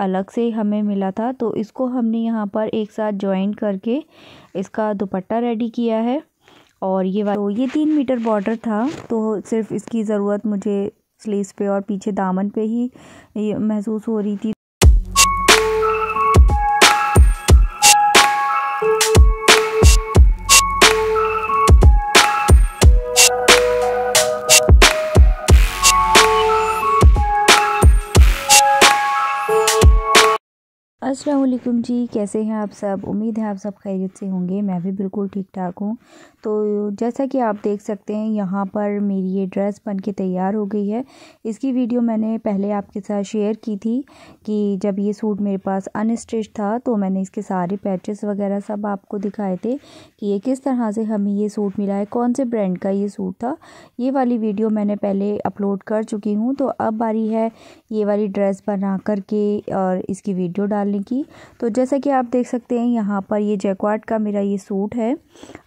अलग से हमें मिला था तो इसको हमने यहाँ पर एक साथ ज्वाइन करके इसका दुपट्टा रेडी किया है और ये तो ये तीन मीटर बॉर्डर था तो सिर्फ इसकी ज़रूरत मुझे स्लीव्स पे और पीछे दामन पे ही महसूस हो रही थी असलम जी कैसे हैं आप सब उम्मीद है आप सब खैरियत से होंगे मैं भी बिल्कुल ठीक ठाक हूँ तो जैसा कि आप देख सकते हैं यहाँ पर मेरी ये ड्रेस बन के तैयार हो गई है इसकी वीडियो मैंने पहले आपके साथ शेयर की थी कि जब ये सूट मेरे पास अनस्टिच था तो मैंने इसके सारे पैचेस वगैरह सब आपको दिखाए थे कि ये किस तरह से हमें ये सूट मिला है कौन से ब्रांड का ये सूट था ये वाली वीडियो मैंने पहले अपलोड कर चुकी हूँ तो अब बारी है ये वाली ड्रेस बना करके और इसकी वीडियो डालने करने की तो जैसा कि आप देख सकते हैं यहाँ पर ये जैकवाट का मेरा ये सूट है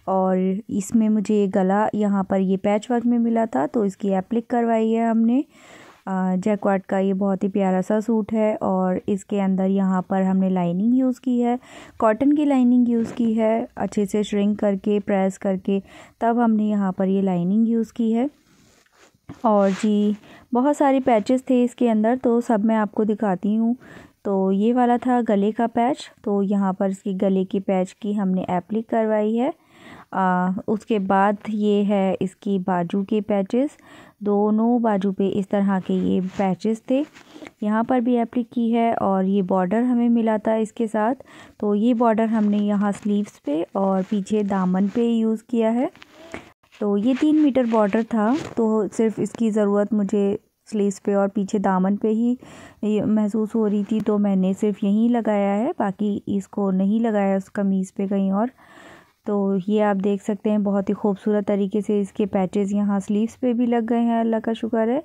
और इसमें मुझे ये गला यहाँ पर ये पैच वर्क में मिला था तो इसकी एप्लिक करवाई है हमने जैकवाट का ये बहुत ही प्यारा सा सूट है और इसके अंदर यहाँ पर हमने लाइनिंग यूज़ की है कॉटन की लाइनिंग यूज़ की है अच्छे से श्रिंक करके प्रेस करके तब हमने यहाँ पर ये लाइनिंग यूज़ की है और जी बहुत सारे पैचेस थे इसके अंदर तो सब मैं आपको दिखाती हूँ तो ये वाला था गले का पैच तो यहाँ पर इसके गले की पैच की हमने एप्लिक करवाई है आ, उसके बाद ये है इसकी बाजू के पैचेस दोनों बाजू पे इस तरह के ये पैचेस थे यहाँ पर भी एप्लिक की है और ये बॉर्डर हमें मिला था इसके साथ तो ये बॉर्डर हमने यहाँ स्लीव्स पे और पीछे दामन पे यूज़ किया है तो ये तीन मीटर बॉर्डर था तो सिर्फ इसकी ज़रूरत मुझे स्लीव्स पे और पीछे दामन पे ही महसूस हो रही थी तो मैंने सिर्फ यहीं लगाया है बाकी इसको नहीं लगाया उस कमीज़ पे कहीं और तो ये आप देख सकते हैं बहुत ही खूबसूरत तरीके से इसके पैचेस यहाँ स्लीव्स पे भी लग गए हैं अल्लाह का शुक्र है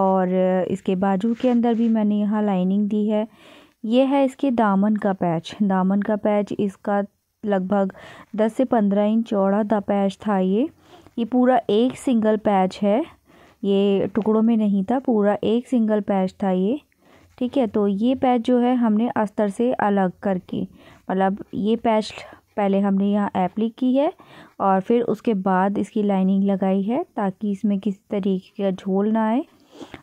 और इसके बाजू के अंदर भी मैंने यहाँ लाइनिंग दी है ये है इसके दामन का पैच दामन का पैच इसका लगभग दस से पंद्रह इंच चौड़ा द पैच था ये ये पूरा एक सिंगल पैच है ये टुकड़ों में नहीं था पूरा एक सिंगल पैच था ये ठीक है तो ये पैच जो है हमने अस्तर से अलग करके मतलब ये पैच पहले हमने यहाँ एप्लिक की है और फिर उसके बाद इसकी लाइनिंग लगाई है ताकि इसमें किसी तरीके का झोल ना आए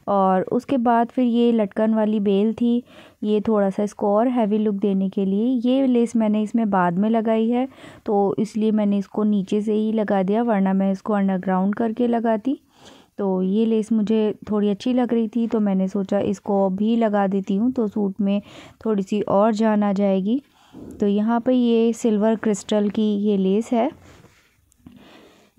और उसके बाद फिर ये लटकन वाली बेल थी ये थोड़ा सा इसको और हैवी लुक देने के लिए ये लेस मैंने इसमें बाद में लगाई है तो इसलिए मैंने इसको नीचे से ही लगा दिया वरना मैं इसको अंडरग्राउंड करके लगाती तो ये लेस मुझे थोड़ी अच्छी लग रही थी तो मैंने सोचा इसको भी लगा देती हूँ तो सूट में थोड़ी सी और जान आ जाएगी तो यहाँ पर ये सिल्वर क्रिस्टल की ये लेस है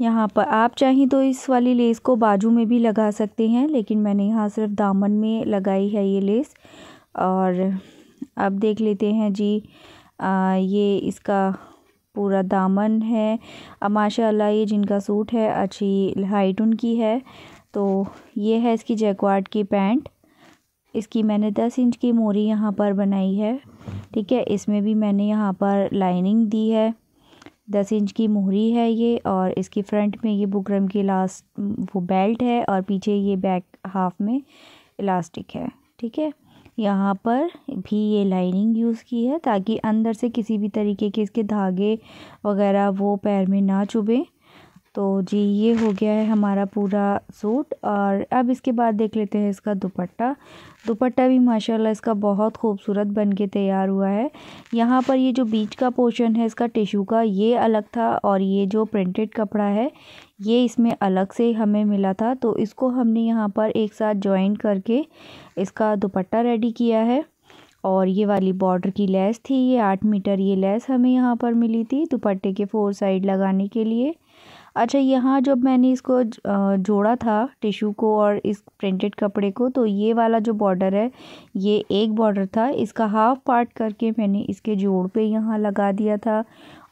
यहाँ पर आप चाहें तो इस वाली लेस को बाजू में भी लगा सकते हैं लेकिन मैंने यहाँ सिर्फ दामन में लगाई है ये लेस और अब देख लेते हैं जी आ, ये इसका पूरा दामन है माशाल्लाह ये जिनका सूट है अच्छी हाइट उनकी है तो ये है इसकी जैकवाड की पैंट इसकी मैंने दस इंच की मोरी यहाँ पर बनाई है ठीक है इसमें भी मैंने यहाँ पर लाइनिंग दी है दस इंच की मोहरी है ये और इसकी फ्रंट में ये बुकरम की लास्ट वो बेल्ट है और पीछे ये बैक हाफ में इलास्टिक है ठीक है यहाँ पर भी ये लाइनिंग यूज़ की है ताकि अंदर से किसी भी तरीके के इसके धागे वगैरह वो पैर में ना चुभें तो जी ये हो गया है हमारा पूरा सूट और अब इसके बाद देख लेते हैं इसका दुपट्टा दुपट्टा भी माशाल्लाह इसका बहुत खूबसूरत बन के तैयार हुआ है यहाँ पर ये जो बीच का पोर्शन है इसका टिशू का ये अलग था और ये जो प्रिंटेड कपड़ा है ये इसमें अलग से हमें मिला था तो इसको हमने यहाँ पर एक साथ ज्वाइन करके इसका दुपट्टा रेडी किया है और ये वाली बॉर्डर की लेस थी ये आठ मीटर ये लेस हमें यहाँ पर मिली थी दुपट्टे के फोर साइड लगाने के लिए अच्छा यहाँ जब मैंने इसको जोड़ा था टिशू को और इस प्रिंटेड कपड़े को तो ये वाला जो बॉर्डर है ये एक बॉर्डर था इसका हाफ पार्ट करके मैंने इसके जोड़ पे यहाँ लगा दिया था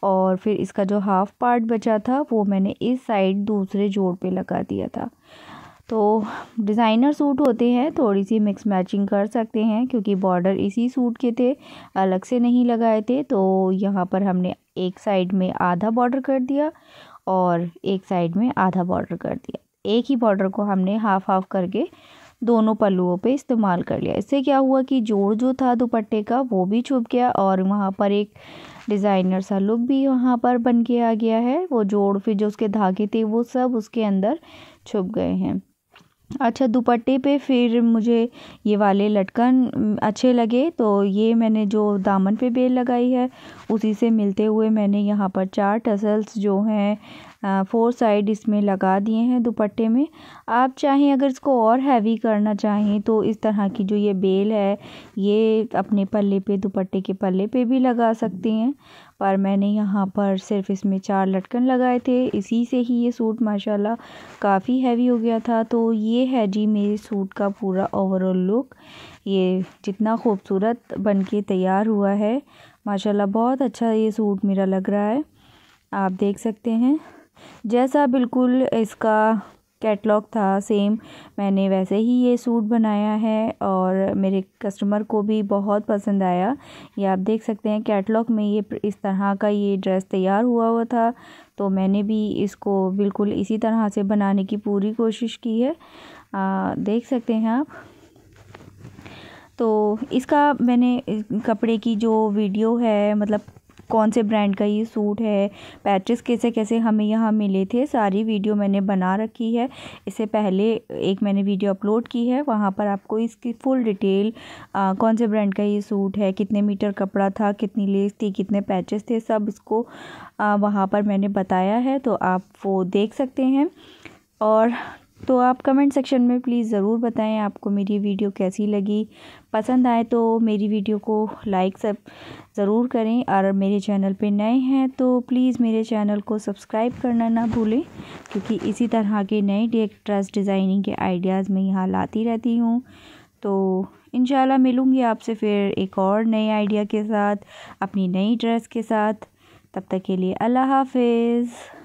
और फिर इसका जो हाफ पार्ट बचा था वो मैंने इस साइड दूसरे जोड़ पे लगा दिया था तो डिज़ाइनर सूट होते हैं थोड़ी सी मिक्स मैचिंग कर सकते हैं क्योंकि बॉर्डर इसी सूट के थे अलग से नहीं लगाए थे तो यहाँ पर हमने एक साइड में आधा बॉर्डर कर दिया और एक साइड में आधा बॉर्डर कर दिया एक ही बॉर्डर को हमने हाफ हाफ करके दोनों पल्लुओं पे इस्तेमाल कर लिया इससे क्या हुआ कि जोड़ जो था दुपट्टे का वो भी छुप गया और वहाँ पर एक डिज़ाइनर सा लुक भी वहाँ पर बन के आ गया है वो जोड़ फिर जो उसके धागे थे वो सब उसके अंदर छुप गए हैं अच्छा दुपट्टे पे फिर मुझे ये वाले लटकन अच्छे लगे तो ये मैंने जो दामन पे बेल लगाई है उसी से मिलते हुए मैंने यहाँ पर चार टसल्स जो हैं फोर साइड इसमें लगा दिए हैं दुपट्टे में आप चाहें अगर इसको और हैवी करना चाहें तो इस तरह की जो ये बेल है ये अपने पल्ले पे दुपट्टे के पल्ले पे भी लगा सकते हैं पर मैंने यहाँ पर सिर्फ इसमें चार लटकन लगाए थे इसी से ही ये सूट माशाल्लाह काफ़ी हैवी हो गया था तो ये है जी मेरे सूट का पूरा ओवरऑल लुक ये जितना खूबसूरत के तैयार हुआ है माशाल्लाह बहुत अच्छा ये सूट मेरा लग रहा है आप देख सकते हैं जैसा बिल्कुल इसका कैटलॉग था सेम मैंने वैसे ही ये सूट बनाया है और मेरे कस्टमर को भी बहुत पसंद आया ये आप देख सकते हैं कैटलॉग में ये इस तरह का ये ड्रेस तैयार हुआ हुआ था तो मैंने भी इसको बिल्कुल इसी तरह से बनाने की पूरी कोशिश की है आ, देख सकते हैं आप तो इसका मैंने कपड़े की जो वीडियो है मतलब कौन से ब्रांड का ये सूट है पैचेस कैसे कैसे हमें यहाँ मिले थे सारी वीडियो मैंने बना रखी है इससे पहले एक मैंने वीडियो अपलोड की है वहाँ पर आपको इसकी फुल डिटेल आ, कौन से ब्रांड का ये सूट है कितने मीटर कपड़ा था कितनी लेस थी कितने पैचेस थे सब इसको आ, वहाँ पर मैंने बताया है तो आप वो देख सकते हैं और तो आप कमेंट सेक्शन में प्लीज़ ज़रूर बताएं आपको मेरी वीडियो कैसी लगी पसंद आए तो मेरी वीडियो को लाइक सब ज़रूर करें और मेरे चैनल पे नए हैं तो प्लीज़ मेरे चैनल को सब्सक्राइब करना ना भूलें क्योंकि इसी तरह के नए ड्रेस डिज़ाइनिंग के आइडियाज़ मैं यहाँ लाती रहती हूँ तो इन मिलूँगी आपसे फिर एक और नए आइडिया के साथ अपनी नई ड्रेस के साथ तब तक के लिए अल्लाह हाफिज़